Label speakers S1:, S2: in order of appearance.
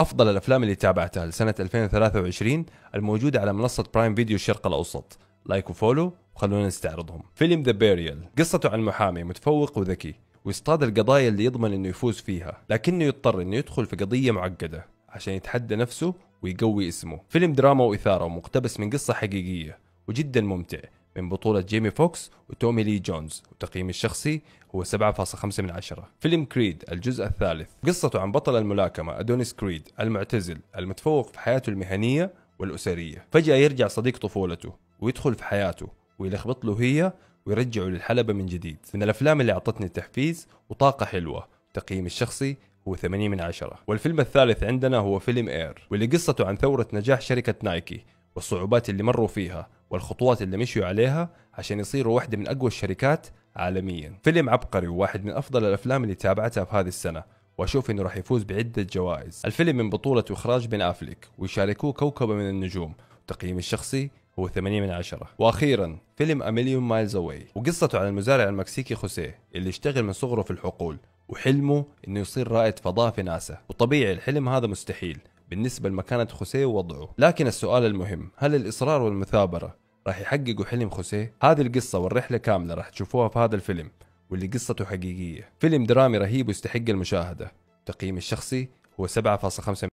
S1: افضل الافلام اللي تابعتها لسنه 2023 الموجوده على منصه برايم فيديو الشرق الاوسط لايك وفولو وخلونا نستعرضهم فيلم ذا بيريال قصته عن محامي متفوق وذكي ويصطاد القضايا اللي يضمن انه يفوز فيها لكنه يضطر انه يدخل في قضيه معقده عشان يتحدى نفسه ويقوي اسمه فيلم دراما واثاره ومقتبس من قصه حقيقيه وجدا ممتع من بطولة جيمي فوكس وتومي لي جونز وتقييمي الشخصي هو 7.5 من عشرة فيلم كريد الجزء الثالث قصته عن بطل الملاكمة أدونيس كريد المعتزل المتفوق في حياته المهنية والأسرية فجأة يرجع صديق طفولته ويدخل في حياته ويلخبط له هي ويرجعه للحلبة من جديد من الأفلام اللي أعطتني تحفيز وطاقة حلوة تقييمي الشخصي هو 8 من عشرة والفيلم الثالث عندنا هو فيلم اير واللي قصته عن ثورة نجاح شركة نايكي والصعوبات اللي مروا فيها والخطوات اللي مشوا عليها عشان يصيروا واحدة من أقوى الشركات عالميا فيلم عبقري وواحد من أفضل الأفلام اللي تابعتها في هذه السنة وأشوف أنه راح يفوز بعدة جوائز الفيلم من بطولة وإخراج بن أفليك ويشاركوه كوكبة من النجوم تقييم الشخصي هو 8 من 10 واخيرا فيلم A مايلز أواي وقصته عن المزارع المكسيكي خوسيه اللي اشتغل من صغره في الحقول وحلمه انه يصير رائد فضاء في ناسا وطبيعي الحلم هذا مستحيل بالنسبة لمكانة خوسيه ووضعه لكن السؤال المهم هل الإصرار والمثابرة راح يحققوا حلم خوسيه؟ هذه القصة والرحلة كاملة راح تشوفوها في هذا الفيلم واللي قصته حقيقية فيلم درامي رهيب ويستحق المشاهدة تقييم الشخصي هو 7.5